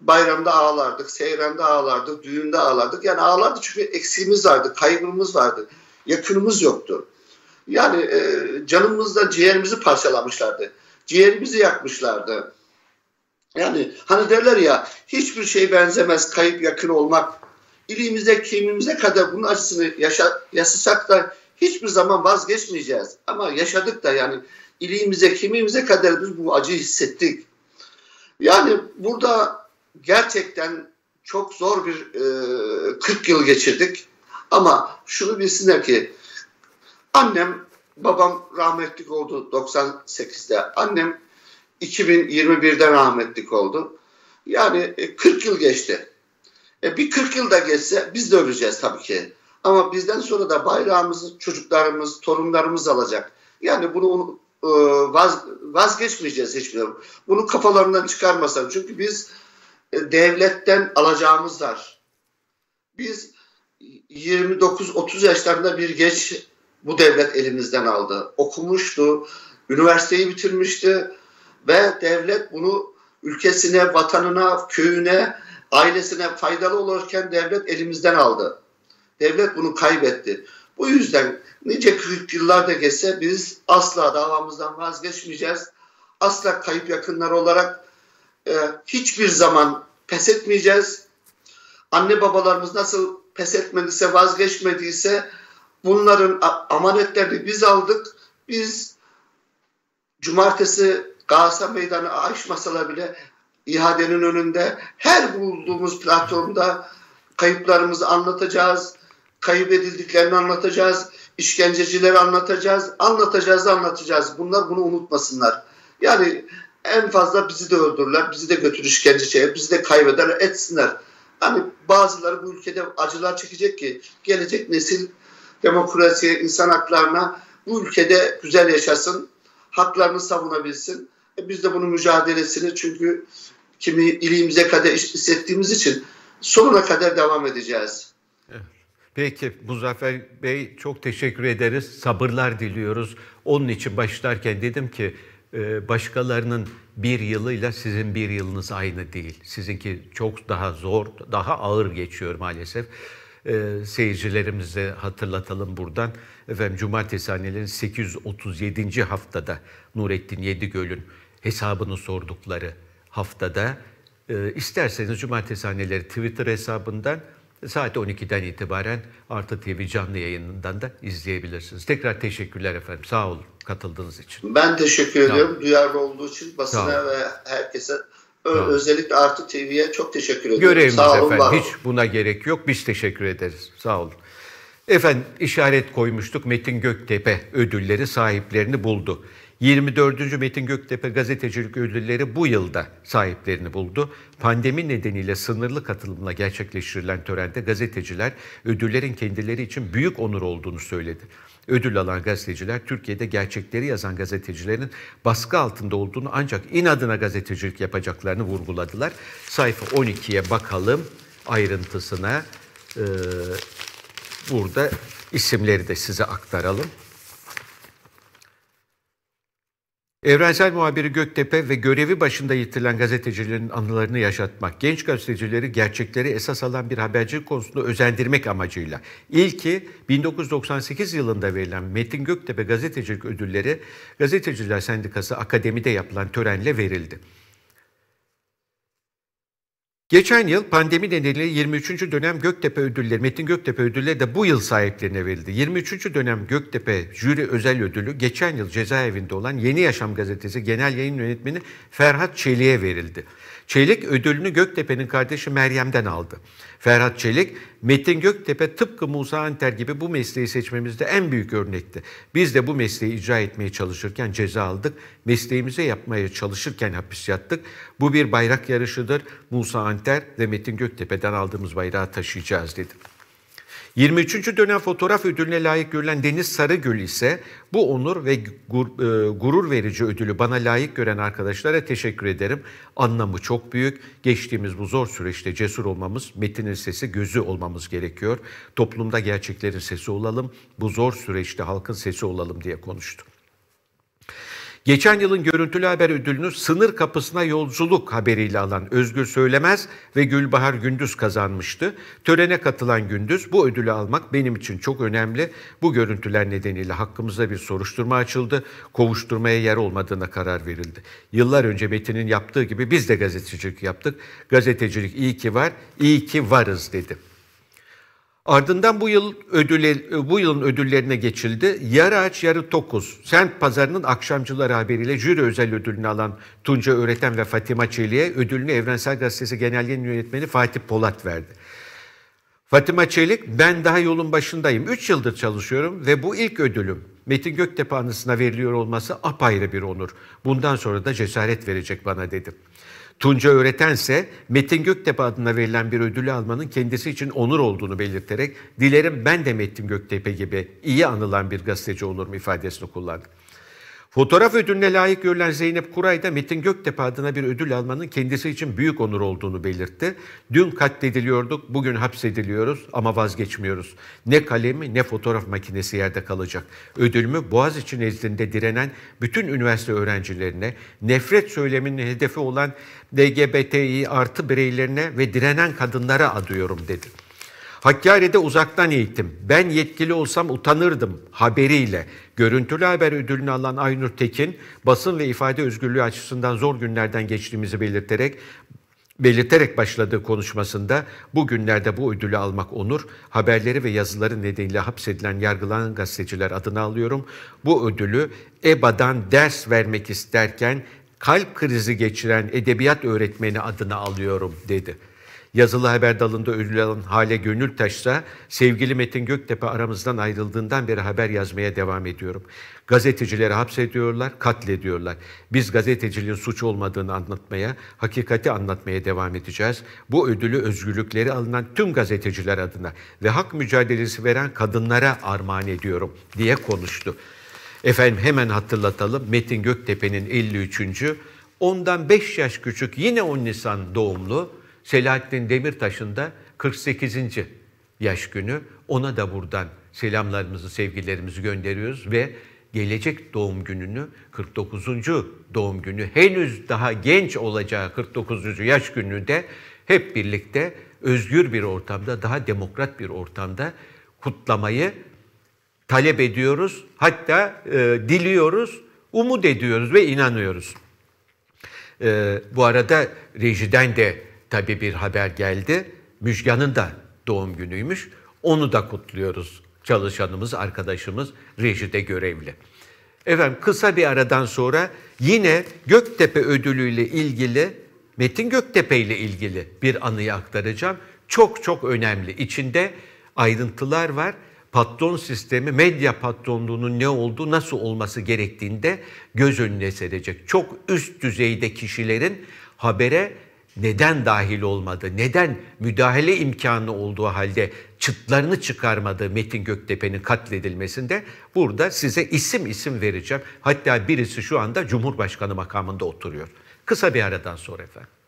bayramda ağlardık, seyranda ağlardık, düğünde ağlardık. Yani ağlardı çünkü eksiğimiz vardı, kaybımız vardı. Yakınımız yoktu. Yani e, canımızla ciğerimizi parçalamışlardı. Ciğerimizi yakmışlardı. Yani hani derler ya hiçbir şey benzemez kayıp yakın olmak. İliğimize, kimimize kadar bunun acısını yaşa, yaşasak da Hiçbir zaman vazgeçmeyeceğiz. Ama yaşadık da yani iliğimize, kimimize kadar biz bu acıyı hissettik. Yani burada gerçekten çok zor bir e, 40 yıl geçirdik. Ama şunu bilsinler ki annem, babam rahmetlik oldu 98'de. Annem 2021'de rahmetlik oldu. Yani 40 e, yıl geçti. E bir 40 yıl da geçse biz de öleceğiz tabii ki. Ama bizden sonra da bayrağımızı çocuklarımız, torunlarımız alacak. Yani bunu e, vaz, vazgeçmeyeceğiz hiçbir zaman. Bunu kafalarından çıkarmasak. Çünkü biz e, devletten alacağımızlar. Biz 29-30 yaşlarında bir geç bu devlet elimizden aldı. Okumuştu, üniversiteyi bitirmişti ve devlet bunu ülkesine, vatanına, köyüne, ailesine faydalı olurken devlet elimizden aldı. Devlet bunu kaybetti. Bu yüzden nice 40 yıllarda geçse biz asla davamızdan vazgeçmeyeceğiz. Asla kayıp yakınlar olarak e, hiçbir zaman pes etmeyeceğiz. Anne babalarımız nasıl pes etmediyse, vazgeçmediyse bunların amanetlerini biz aldık. Biz cumartesi Galata Meydanı aşmasalar bile İHA'denin önünde her bulduğumuz platformda kayıplarımızı anlatacağız kaybedildiklerini anlatacağız, işkencecileri anlatacağız, anlatacağız, anlatacağız. Bunlar bunu unutmasınlar. Yani en fazla bizi de öldürürler, bizi de götür işkenceciye, bizi de kaybeder etsinler. Hani bazıları bu ülkede acılar çekecek ki gelecek nesil demokrasiye, insan haklarına bu ülkede güzel yaşasın, haklarını savunabilsin. E biz de bunun mücadelesini çünkü kimi iliğimize kadar hissettiğimiz için sonuna kadar devam edeceğiz. Peki Muzaffer Bey çok teşekkür ederiz. Sabırlar diliyoruz. Onun için başlarken dedim ki e, başkalarının bir yılıyla sizin bir yılınız aynı değil. Sizinki çok daha zor, daha ağır geçiyor maalesef. E, seyircilerimize hatırlatalım buradan. Efendim Cumartesi annelerin 837. haftada Nurettin Yedigöl'ün hesabını sordukları haftada e, isterseniz Cumartesi anneleri Twitter hesabından saat 12'den itibaren Artı TV canlı yayınından da izleyebilirsiniz. Tekrar teşekkürler efendim. Sağ olun katıldığınız için. Ben teşekkür Sağ ediyorum. Duyarlı olduğu için basına ve herkese Tamam. Özellikle Artı TV'ye çok teşekkür ediyorum. Görevimiz Sağ olun, efendim. Var Hiç buna gerek yok. Biz teşekkür ederiz. Sağ olun. Efendim işaret koymuştuk. Metin Göktepe ödülleri sahiplerini buldu. 24. Metin Göktepe Gazetecilik Ödülleri bu yılda sahiplerini buldu. Pandemi nedeniyle sınırlı katılımla gerçekleştirilen törende gazeteciler ödüllerin kendileri için büyük onur olduğunu söyledi. Ödül alan gazeteciler Türkiye'de gerçekleri yazan gazetecilerin baskı altında olduğunu ancak inadına gazetecilik yapacaklarını vurguladılar. Sayfa 12'ye bakalım ayrıntısına. Ee, burada isimleri de size aktaralım. Evrensel muhabiri Göktepe ve görevi başında yitirilen gazetecilerin anılarını yaşatmak, genç gazetecileri gerçekleri esas alan bir habercilik konusunda özendirmek amacıyla. İlki 1998 yılında verilen Metin Göktepe Gazetecilik Ödülleri Gazeteciler Sendikası Akademi'de yapılan törenle verildi. Geçen yıl pandemi nedeniyle 23. dönem Göktepe ödülleri, Metin Göktepe ödülleri de bu yıl sahiplerine verildi. 23. dönem Göktepe jüri özel ödülü geçen yıl cezaevinde olan Yeni Yaşam gazetesi genel yayın yönetmeni Ferhat Çelik'e verildi. Çelik ödülünü Göktepe'nin kardeşi Meryem'den aldı. Ferhat Çelik, Metin Göktepe tıpkı Musa Anter gibi bu mesleği seçmemizde en büyük örnekti. Biz de bu mesleği icra etmeye çalışırken ceza aldık, mesleğimize yapmaya çalışırken hapis yattık. Bu bir bayrak yarışıdır. Musa Anter ve Metin Göktepe'den aldığımız bayrağı taşıyacağız dedim. 23. dönem fotoğraf ödülüne layık görülen Deniz Sarıgül ise bu onur ve e, gurur verici ödülü bana layık gören arkadaşlara teşekkür ederim. Anlamı çok büyük. Geçtiğimiz bu zor süreçte cesur olmamız, metinin sesi gözü olmamız gerekiyor. Toplumda gerçeklerin sesi olalım, bu zor süreçte halkın sesi olalım diye konuştu. Geçen yılın görüntülü haber ödülünü sınır kapısına yolculuk haberiyle alan Özgür Söylemez ve Gülbahar Gündüz kazanmıştı. Törene katılan Gündüz bu ödülü almak benim için çok önemli. Bu görüntüler nedeniyle hakkımızda bir soruşturma açıldı. Kovuşturmaya yer olmadığına karar verildi. Yıllar önce Metin'in yaptığı gibi biz de gazetecilik yaptık. Gazetecilik iyi ki var, iyi ki varız dedim. Ardından bu yıl ödüle, bu yılın ödüllerine geçildi. Yarı aç yarı tokuz. Sent Pazarı'nın akşamcılar haberiyle jüri özel ödülünü alan Tunca Öğreten ve Fatima Çelik'e ödülünü Evrensel Gazetesi Genel Yayın Yönetmeni Fatih Polat verdi. Fatima Çelik, ben daha yolun başındayım. Üç yıldır çalışıyorum ve bu ilk ödülüm. Metin Göktepe anısına veriliyor olması apayrı bir onur. Bundan sonra da cesaret verecek bana dedim. Tunca Öğretense Metin Göktepe adına verilen bir ödülü almanın kendisi için onur olduğunu belirterek dilerim ben de Metin Göktepe gibi iyi anılan bir gazeteci olurum ifadesini kullandı. Fotoğraf ödülüne layık görülen Zeynep Kuray da Metin Göktepe adına bir ödül almanın kendisi için büyük onur olduğunu belirtti. Dün katlediliyorduk, bugün hapsediliyoruz ama vazgeçmiyoruz. Ne kalemi ne fotoğraf makinesi yerde kalacak. Ödülümü için ezdinde direnen bütün üniversite öğrencilerine, nefret söyleminin hedefi olan LGBTİ artı bireylerine ve direnen kadınlara adıyorum dedi. Hakkari'de uzaktan eğitim. Ben yetkili olsam utanırdım haberiyle. Görüntülü haber ödülünü alan Aynur Tekin, basın ve ifade özgürlüğü açısından zor günlerden geçtiğimizi belirterek belirterek başladığı konuşmasında bu günlerde bu ödülü almak onur, haberleri ve yazıları nedeniyle hapsedilen yargılanan gazeteciler adını alıyorum. Bu ödülü EBA'dan ders vermek isterken kalp krizi geçiren edebiyat öğretmeni adını alıyorum dedi. Yazılı haber dalında ödül alan Hale Gönültaş ise sevgili Metin Göktepe aramızdan ayrıldığından beri haber yazmaya devam ediyorum. Gazetecileri hapsediyorlar, katlediyorlar. Biz gazeteciliğin suç olmadığını anlatmaya, hakikati anlatmaya devam edeceğiz. Bu ödülü özgürlükleri alınan tüm gazeteciler adına ve hak mücadelesi veren kadınlara armağan ediyorum diye konuştu. Efendim hemen hatırlatalım Metin Göktepe'nin 53. Ondan 5 yaş küçük yine 10 Nisan doğumlu Selahattin Demirtaş'ın da 48. yaş günü. Ona da buradan selamlarımızı, sevgilerimizi gönderiyoruz ve gelecek doğum gününü 49. doğum günü henüz daha genç olacağı 49. yaş gününü de hep birlikte özgür bir ortamda, daha demokrat bir ortamda kutlamayı talep ediyoruz. Hatta e, diliyoruz, umut ediyoruz ve inanıyoruz. E, bu arada rejiden de Tabi bir haber geldi. Müjgan'ın da doğum günüymüş. Onu da kutluyoruz. Çalışanımız, arkadaşımız, rejide görevli. Efendim kısa bir aradan sonra yine Göktepe ödülüyle ilgili, Metin Göktepe ile ilgili bir anıyı aktaracağım. Çok çok önemli. İçinde ayrıntılar var. Patron sistemi, medya patronluğunun ne olduğu, nasıl olması gerektiğinde göz önüne serecek. Çok üst düzeyde kişilerin habere neden dahil olmadı, neden müdahale imkanı olduğu halde çıtlarını çıkarmadı Metin Göktepe'nin katledilmesinde burada size isim isim vereceğim. Hatta birisi şu anda Cumhurbaşkanı makamında oturuyor. Kısa bir aradan sonra efendim.